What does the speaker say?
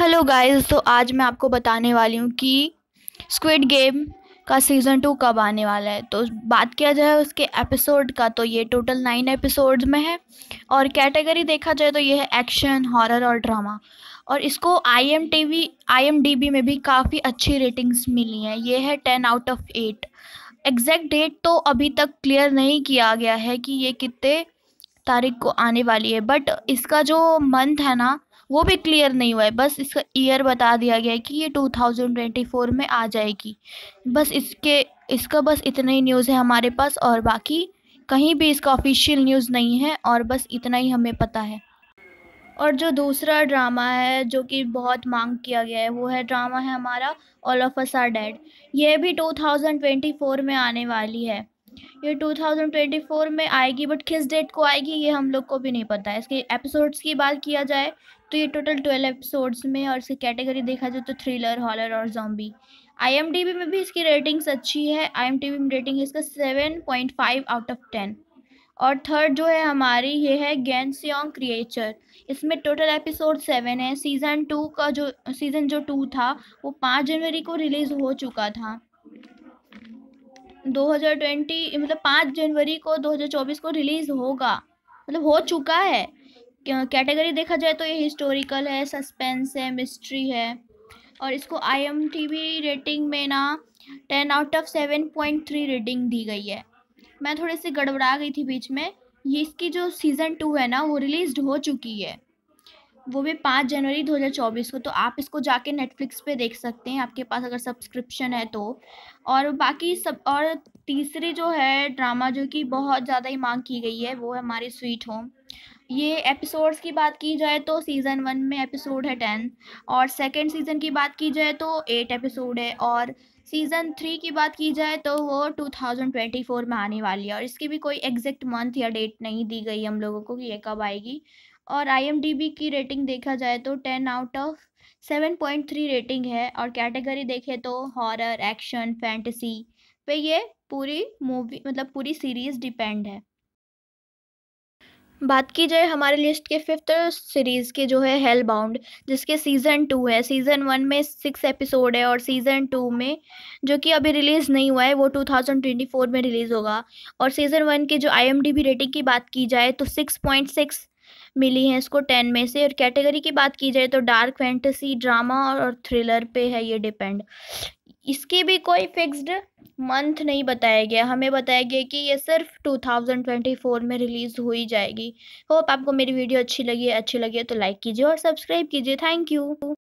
hello guys तो आज मैं आपको बताने वाली हूँ कि स्क्विड गेम का सीज़न टू कब आने वाला है तो बात किया जाए उसके एपिसोड का तो ये टोटल नाइन एपिसोड्स में है और कैटेगरी देखा जाए तो ये है एक्शन हॉरर और ड्रामा और इसको I M T V I M D B में भी काफ़ी अच्छी रेटिंग्स मिली हैं ये है ten out of eight exact date तो अभी तक क्लियर नहीं किया गया है कि ये कितने तारीख को आने वाली है बट इसका जो मंथ है ना वो भी क्लियर नहीं हुआ है बस इसका ईयर बता दिया गया है कि ये 2024 में आ जाएगी बस इसके इसका बस इतना ही न्यूज़ है हमारे पास और बाकी कहीं भी इसका ऑफिशियल न्यूज़ नहीं है और बस इतना ही हमें पता है और जो दूसरा ड्रामा है जो कि बहुत मांग किया गया है वो है ड्रामा है हमारा All of Us Are Dead ये भी 2024 में आने वाली है ये 2024 में आएगी बट किस डेट को आएगी ये हम लोग को भी नहीं पता है इसके एपिसोड्स की बात किया जाए तो ये टोटल ट्वेल्व एपिसोड्स में और इसकी कैटेगरी देखा जाए तो थ्रिलर हॉलर और जॉम्बी आई में भी इसकी रेटिंग्स अच्छी है आईएमडीबी में रेटिंग है इसका seven point five out of ten और थर्ड जो है हमारी ये है सियोंग क्रिएचर इसमें टोटल एपिसोड सेवन है सीज़न टू का जो सीज़न जो टू था वो पाँच जनवरी को रिलीज़ हो चुका था 2020 मतलब पाँच जनवरी को 2024 को रिलीज़ होगा मतलब हो चुका है कैटेगरी देखा जाए तो ये हिस्टोरिकल है सस्पेंस है मिस्ट्री है और इसको I M T V rating में ना ten out of seven point three rating दी गई है मैं थोड़ी सी गड़बड़ा गई थी बीच में ये इसकी जो सीज़न टू है ना वो रिलीज़ हो चुकी है वो भी पाँच जनवरी 2024 को तो आप इसको जाके नेटफ्लिक्स पे देख सकते हैं आपके पास अगर सब्सक्रिप्शन है तो और बाकी सब और तीसरी जो है ड्रामा जो कि बहुत ज़्यादा ही मांग की गई है वो है हमारी स्वीट होम ये एपिसोड्स की बात की जाए तो सीज़न वन में एपिसोड है टेन और सेकेंड सीज़न की बात की जाए तो एट एपिसोड है और सीज़न थ्री की बात की जाए तो वो टू थाउजेंड ट्वेंटी फोर में आने वाली है और इसकी भी कोई एग्जैक्ट मंथ या डेट नहीं दी गई हम लोगों को कि ये कब आएगी और आईएमडीबी की रेटिंग देखा जाए तो ten out of seven point three rating है और कैटेगरी देखें तो हॉरर एक्शन फैंटसी पे ये पूरी मूवी मतलब पूरी सीरीज़ डिपेंड है बात की जाए हमारे लिस्ट के फिफ्थ सीरीज़ के जो है हेल बाउंड जिसके सीज़न टू है सीज़न वन में सिक्स एपिसोड है और सीज़न टू में जो कि अभी रिलीज़ नहीं हुआ है वो टू थाउजेंड ट्वेंटी फोर में रिलीज़ होगा और सीज़न वन के जो I M D B rating की बात की जाए तो सिक्स पॉइंट सिक्स मिली हैं इसको टेन में से और कैटेगरी की बात की जाए तो डार्क फैंटेसी ड्रामा और थ्रिलर पे है ये डिपेंड इसकी भी कोई फिक्स्ड मंथ नहीं बताया गया हमें बताया गया कि ये सिर्फ 2024 में रिलीज़ हो ही जाएगी होप आपको मेरी वीडियो अच्छी लगी है अच्छी लगी है तो लाइक कीजिए और सब्सक्राइब कीजिए थैंक यू